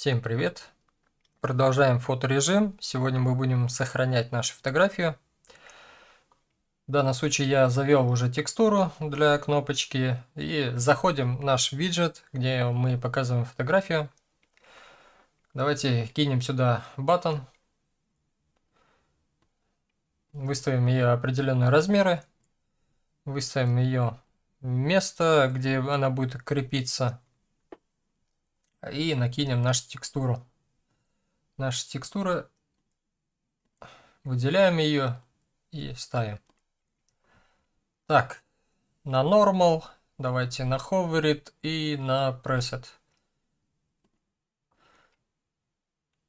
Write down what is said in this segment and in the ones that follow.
Всем привет! Продолжаем фоторежим. Сегодня мы будем сохранять нашу фотографию. В данном случае я завел уже текстуру для кнопочки. И заходим в наш виджет, где мы показываем фотографию. Давайте кинем сюда батон. Выставим ее определенные размеры. Выставим ее место, где она будет крепиться и накинем нашу текстуру. Наша текстура, выделяем ее и ставим. Так, на normal, давайте на hovered и на preset.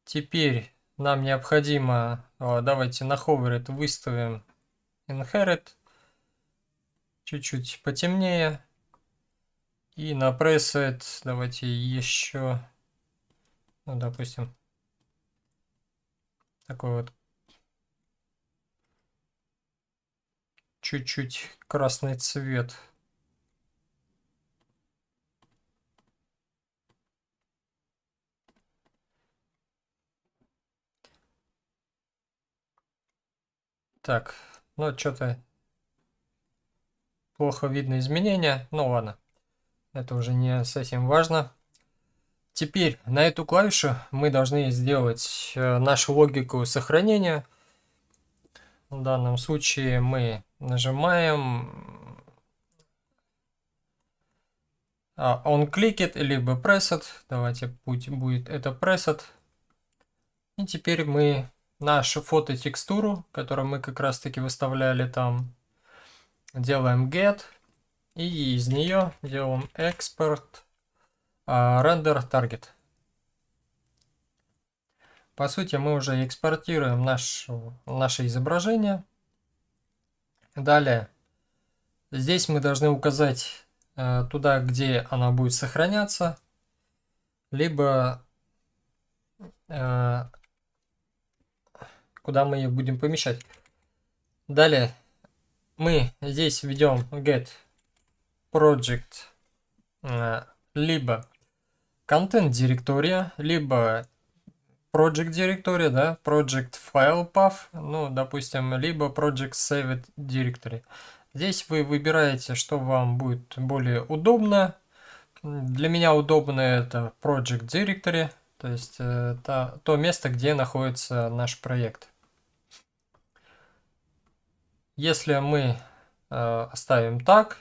Теперь нам необходимо, э, давайте на hovered выставим inherit, чуть-чуть потемнее. И на пресет давайте еще, ну, допустим, такой вот чуть-чуть красный цвет. Так, ну что-то плохо видно изменения. Ну ладно. Это уже не совсем важно. Теперь на эту клавишу мы должны сделать э, нашу логику сохранения. В данном случае мы нажимаем а, on clicked либо pressed. Давайте путь будет это pressed. И теперь мы нашу фототекстуру, которую мы как раз таки выставляли там, делаем get. И из нее делаем экспорт а, рендер таргет. По сути, мы уже экспортируем наш, наше изображение. Далее. Здесь мы должны указать э, туда, где она будет сохраняться. Либо э, куда мы ее будем помещать. Далее мы здесь введем get project, э, либо контент директория, либо project директория, да, project file path, ну, допустим, либо project saved directory. Здесь вы выбираете, что вам будет более удобно. Для меня удобно это project directory, то есть это то место, где находится наш проект. Если мы э, оставим так,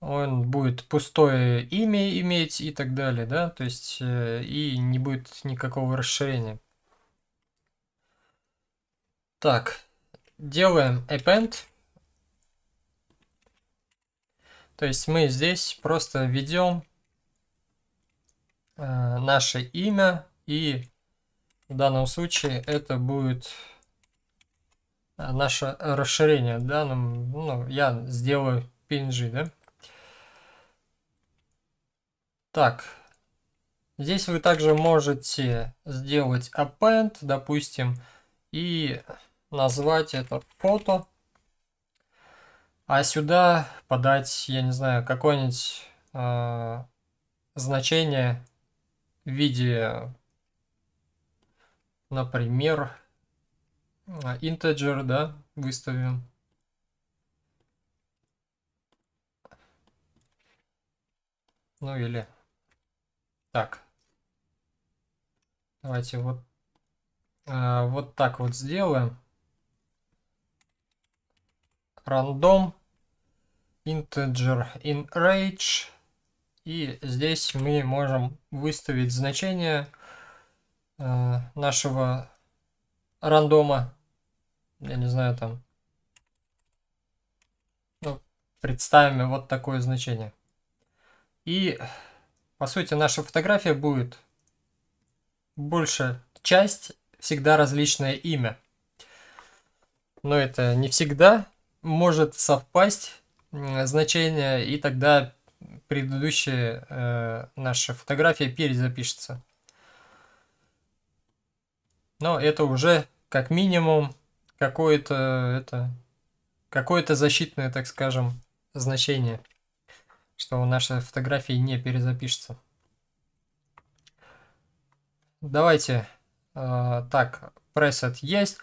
он будет пустое имя иметь и так далее, да, то есть э, и не будет никакого расширения. Так, делаем append. То есть мы здесь просто введем э, наше имя и в данном случае это будет э, наше расширение. В данном, ну, я сделаю PNG, да? Так, здесь вы также можете сделать append, допустим, и назвать это фото. А сюда подать, я не знаю, какое-нибудь э, значение в виде, например, integer, да, выставим. Ну или так. Давайте вот, а, вот так вот сделаем. Рандом. Integer in range. И здесь мы можем выставить значение э, нашего рандома. Я не знаю, там... Ну, представим вот такое значение. И по сути, наша фотография будет больше часть всегда различное имя. Но это не всегда может совпасть значение, и тогда предыдущая э, наша фотография перезапишется. Но это уже как минимум какое-то это какое-то защитное, так скажем, значение что наши фотографии не перезапишется. Давайте. Э, так, пресет есть.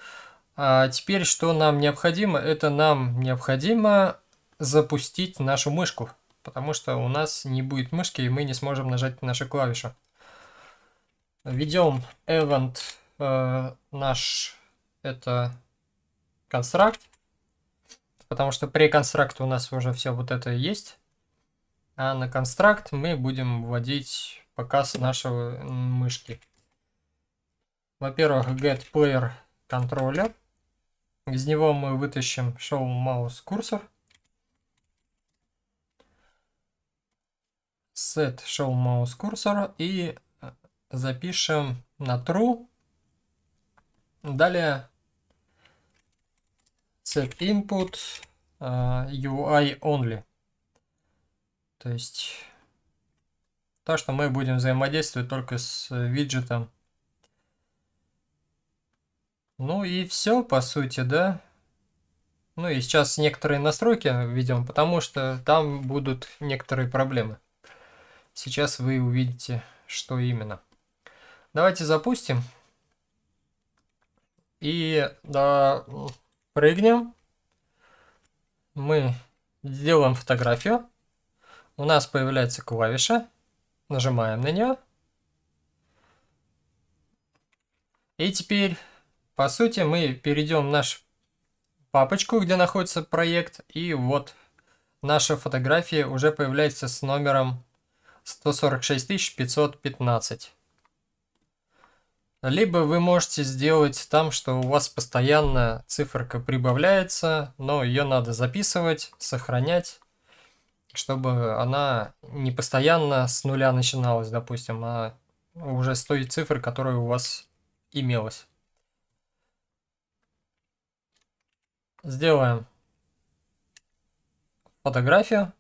А теперь что нам необходимо? Это нам необходимо запустить нашу мышку, потому что у нас не будет мышки, и мы не сможем нажать наши клавиши. Ведем event э, наш, это констракт, потому что при констракте у нас уже все вот это есть. А на констракт мы будем вводить показ нашего мышки. Во-первых, get player контроллер. Из него мы вытащим show mouse курсор. set show mouse cursor и э, запишем на true. Далее set input uh, э, UI only. То есть то, что мы будем взаимодействовать только с э, виджетом. Ну и все, по сути, да. Ну и сейчас некоторые настройки введем, потому что там будут некоторые проблемы. Сейчас вы увидите, что именно. Давайте запустим. И да, прыгнем. Мы сделаем фотографию у нас появляется клавиша, нажимаем на нее. И теперь, по сути, мы перейдем в нашу папочку, где находится проект, и вот наша фотография уже появляется с номером 146515. Либо вы можете сделать там, что у вас постоянно циферка прибавляется, но ее надо записывать, сохранять чтобы она не постоянно с нуля начиналась, допустим, а уже с той цифры, которая у вас имелась. Сделаем фотографию.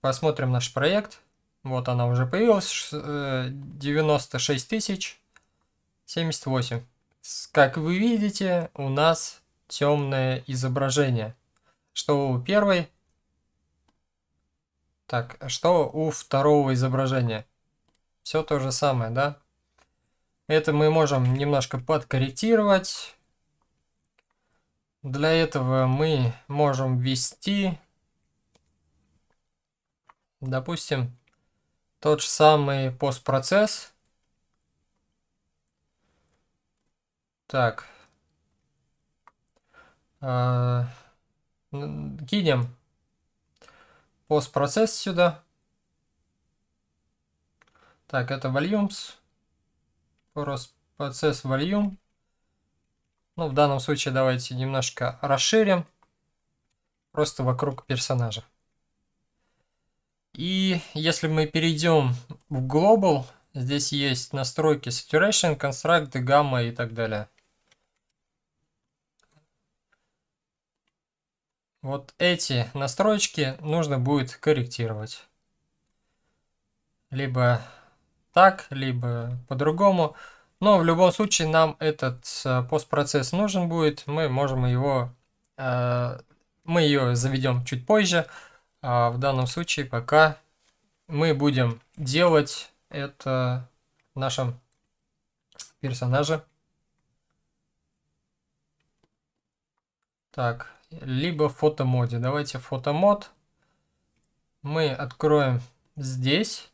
Посмотрим наш проект. Вот она уже появилась. 96 э, тысяч 78. Как вы видите, у нас темное изображение. Что у первой так, а что у второго изображения? Все то же самое, да? Это мы можем немножко подкорректировать. Для этого мы можем ввести, допустим, тот же самый постпроцесс. Так. А, кинем постпроцесс сюда. Так, это volumes. Постпроцесс volume. Ну, в данном случае давайте немножко расширим. Просто вокруг персонажа. И если мы перейдем в Global, здесь есть настройки Saturation, констракты, гамма и так далее. Вот эти настройки нужно будет корректировать. Либо так, либо по-другому. Но в любом случае нам этот э, постпроцесс нужен будет. Мы можем его... Э, мы ее заведем чуть позже. А в данном случае пока мы будем делать это в нашем персонаже. Так, либо в фотомоде. Давайте фотомод мы откроем здесь.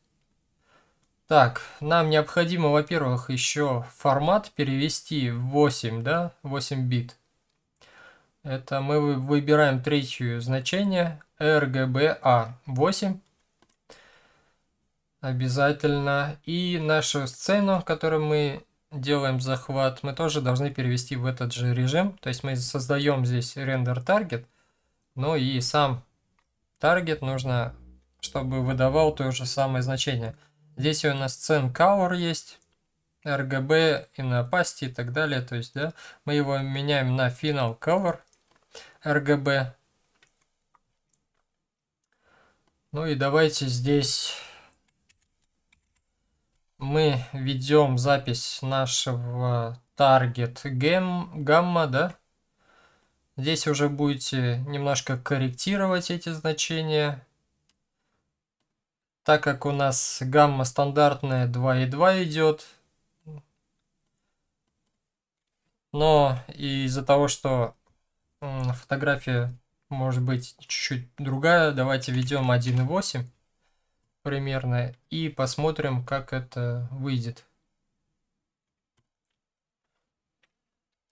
Так, нам необходимо, во-первых, еще формат перевести в 8, да, 8 бит. Это мы выбираем третье значение RGBA 8. Обязательно. И нашу сцену, которую мы делаем захват, мы тоже должны перевести в этот же режим. То есть мы создаем здесь рендер таргет, ну и сам таргет нужно, чтобы выдавал то же самое значение. Здесь у нас цен color есть, RGB и на пасти и так далее. То есть, да, мы его меняем на final color RGB. Ну и давайте здесь мы ведем запись нашего target гамма, да? Здесь уже будете немножко корректировать эти значения. Так как у нас гамма стандартная и 2,2 идет, но из-за того, что фотография может быть чуть-чуть другая, давайте ведем 1,8 примерно и посмотрим, как это выйдет.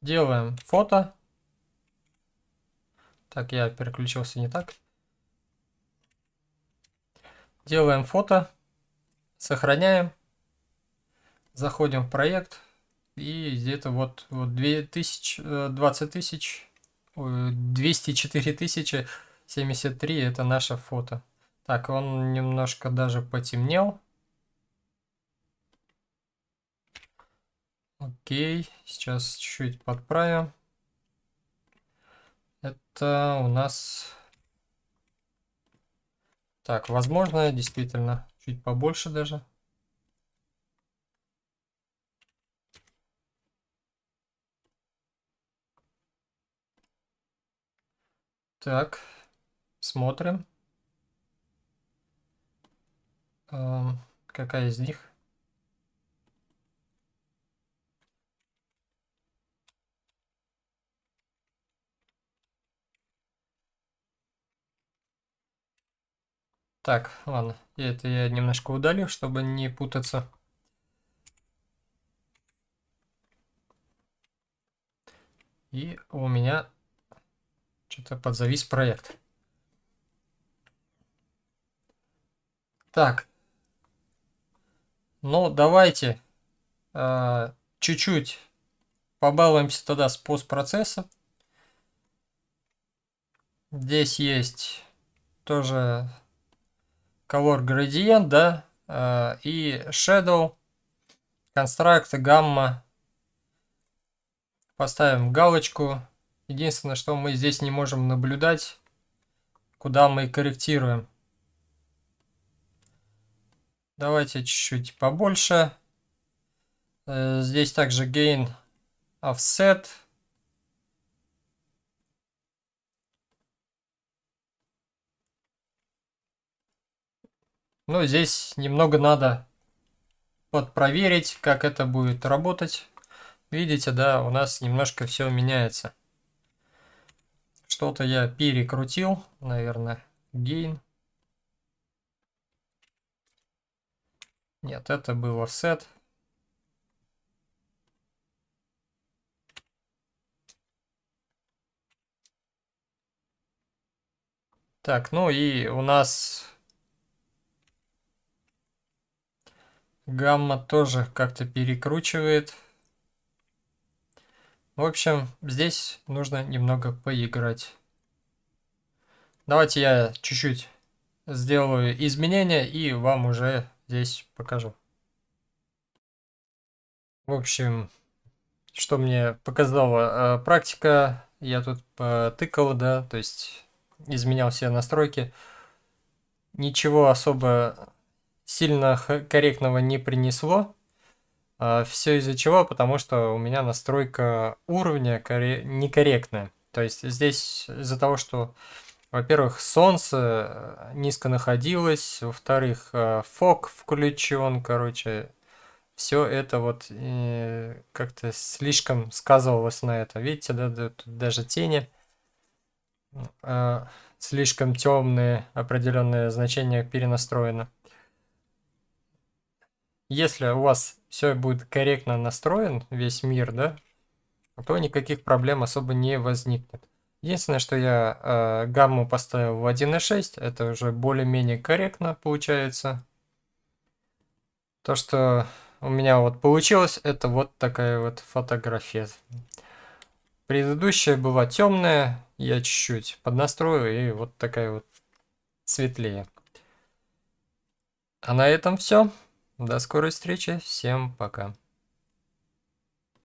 Делаем фото. Так, я переключился не так. Делаем фото, сохраняем, заходим в проект и где-то вот, вот 2000, 20 тысяч, 204 э, тысячи 73 это наше фото. Так, он немножко даже потемнел. Окей, сейчас чуть-чуть подправим. Это у нас... Так, возможно, действительно, чуть побольше даже. Так, смотрим. Эм, какая из них? Так, ладно, это я немножко удалил, чтобы не путаться. И у меня что-то подзавис проект. Так, но ну, давайте э, чуть-чуть побалуемся тогда с постпроцесса. Здесь есть тоже color gradient, да, э, и shadow, construct, gamma. Поставим галочку. Единственное, что мы здесь не можем наблюдать, куда мы корректируем. Давайте чуть-чуть побольше. Э, здесь также gain offset. Ну здесь немного надо подпроверить, как это будет работать. Видите, да, у нас немножко все меняется. Что-то я перекрутил, наверное, гейн. Нет, это был офсет. Так, ну и у нас гамма тоже как-то перекручивает. В общем, здесь нужно немного поиграть. Давайте я чуть-чуть сделаю изменения и вам уже здесь покажу. В общем, что мне показала э, практика, я тут потыкал, да, то есть изменял все настройки. Ничего особо сильно корректного не принесло. Э, а, все из-за чего? Потому что у меня настройка уровня некорректная. То есть здесь из-за того, что во-первых, солнце э, низко находилось, во-вторых, э, фок включен, короче, все это вот э, как-то слишком сказывалось на это. Видите, да, тут даже тени слишком темные, определенное значение перенастроено. Если у вас все будет корректно настроен, весь мир, да, то никаких проблем особо не возникнет. Единственное, что я э, гамму поставил в 1.6, это уже более-менее корректно получается. То, что у меня вот получилось, это вот такая вот фотография. Предыдущая была темная, я чуть-чуть поднастрою и вот такая вот светлее. А на этом все. До скорой встречи. Всем пока.